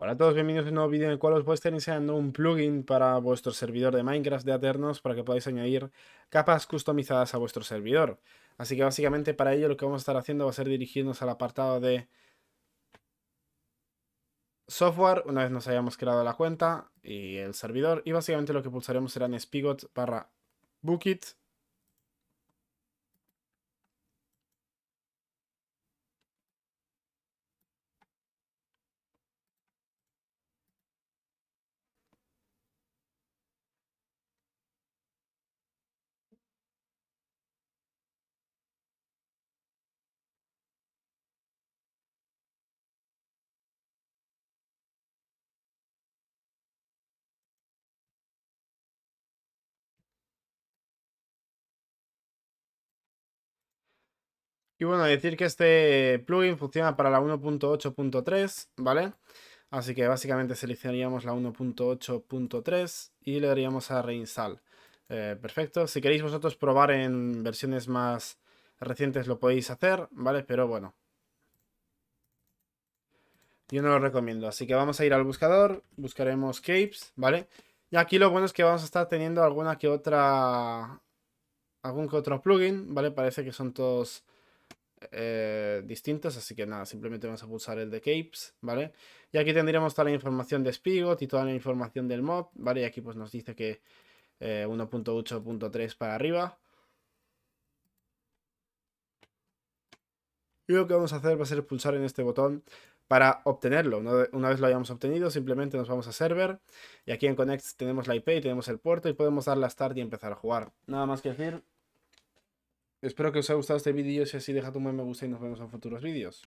Hola a todos, bienvenidos a un nuevo vídeo en el cual os voy a estar enseñando un plugin para vuestro servidor de Minecraft de Aternos para que podáis añadir capas customizadas a vuestro servidor. Así que básicamente para ello lo que vamos a estar haciendo va a ser dirigirnos al apartado de software una vez nos hayamos creado la cuenta y el servidor y básicamente lo que pulsaremos será en spigot barra Bookit. Y bueno, decir que este plugin funciona para la 1.8.3, ¿vale? Así que básicamente seleccionaríamos la 1.8.3 y le daríamos a reinstall. Eh, perfecto. Si queréis vosotros probar en versiones más recientes lo podéis hacer, ¿vale? Pero bueno. Yo no lo recomiendo. Así que vamos a ir al buscador, buscaremos capes, ¿vale? Y aquí lo bueno es que vamos a estar teniendo alguna que otra... Algún que otro plugin, ¿vale? Parece que son todos eh, distintos, así que nada, simplemente vamos a pulsar el de Capes, ¿vale? Y aquí tendríamos toda la información de Spigot y toda la información del mod, ¿vale? Y aquí pues nos dice que 1.8.3 eh, para arriba. Y lo que vamos a hacer va a ser pulsar en este botón para obtenerlo. Una vez lo hayamos obtenido, simplemente nos vamos a server y aquí en Connect tenemos la IP y tenemos el puerto y podemos darle la start y empezar a jugar. Nada más que decir, Espero que os haya gustado este vídeo. Si así, deja tu me gusta y nos vemos en futuros vídeos.